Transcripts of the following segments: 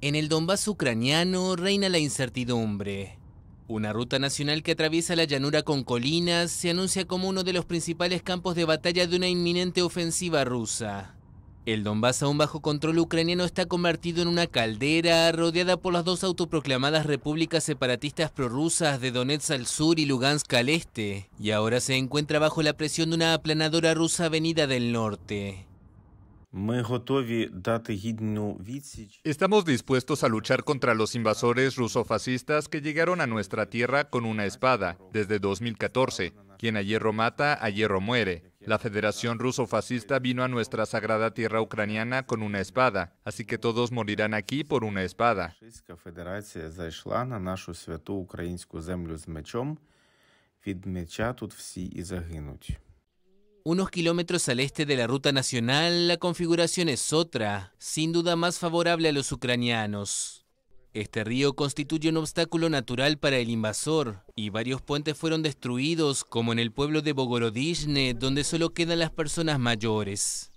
En el Donbass ucraniano reina la incertidumbre. Una ruta nacional que atraviesa la llanura con colinas se anuncia como uno de los principales campos de batalla de una inminente ofensiva rusa. El Donbass aún bajo control ucraniano está convertido en una caldera rodeada por las dos autoproclamadas repúblicas separatistas prorrusas de Donetsk al sur y Lugansk al este, y ahora se encuentra bajo la presión de una aplanadora rusa venida del norte. Estamos dispuestos a luchar contra los invasores rusofascistas que llegaron a nuestra tierra con una espada desde 2014. Quien a hierro mata, a hierro muere. La Federación Rusofascista vino a nuestra sagrada tierra ucraniana con una espada, así que todos morirán aquí por una espada. Unos kilómetros al este de la ruta nacional, la configuración es otra, sin duda más favorable a los ucranianos. Este río constituye un obstáculo natural para el invasor y varios puentes fueron destruidos, como en el pueblo de Bogorodizhne, donde solo quedan las personas mayores.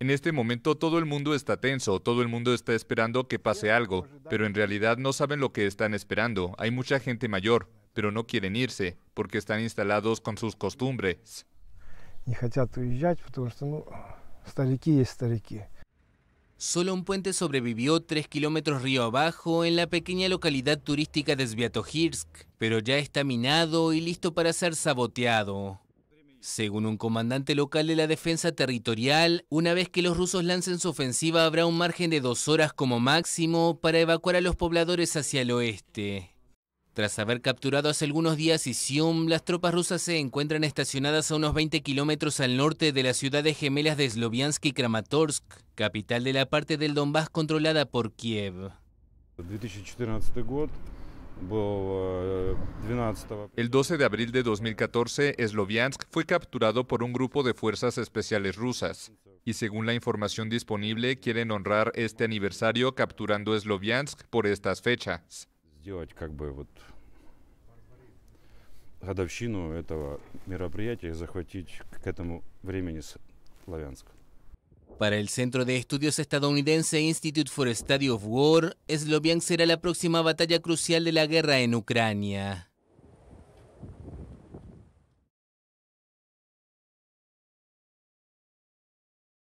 En este momento todo el mundo está tenso, todo el mundo está esperando que pase algo, pero en realidad no saben lo que están esperando. Hay mucha gente mayor, pero no quieren irse porque están instalados con sus costumbres. Solo un puente sobrevivió tres kilómetros río abajo en la pequeña localidad turística de Sviatohirsk, pero ya está minado y listo para ser saboteado. Según un comandante local de la defensa territorial, una vez que los rusos lancen su ofensiva habrá un margen de dos horas como máximo para evacuar a los pobladores hacia el oeste. Tras haber capturado hace algunos días Isium, las tropas rusas se encuentran estacionadas a unos 20 kilómetros al norte de las ciudades gemelas de Sloviansk y Kramatorsk, capital de la parte del Donbass controlada por Kiev. Eh, El 12 de abril de 2014, Sloviansk fue capturado por un grupo de fuerzas especiales rusas y según la información disponible quieren honrar este aniversario capturando Sloviansk por estas fechas. сделать как бы вот годовщину этого мероприятия и захватить к этому времени Славянск. Para el Centro de Estudios Estadounidense Institute for Study of War, Sloviansk será la próxima batalla crucial de la guerra en Ucrania.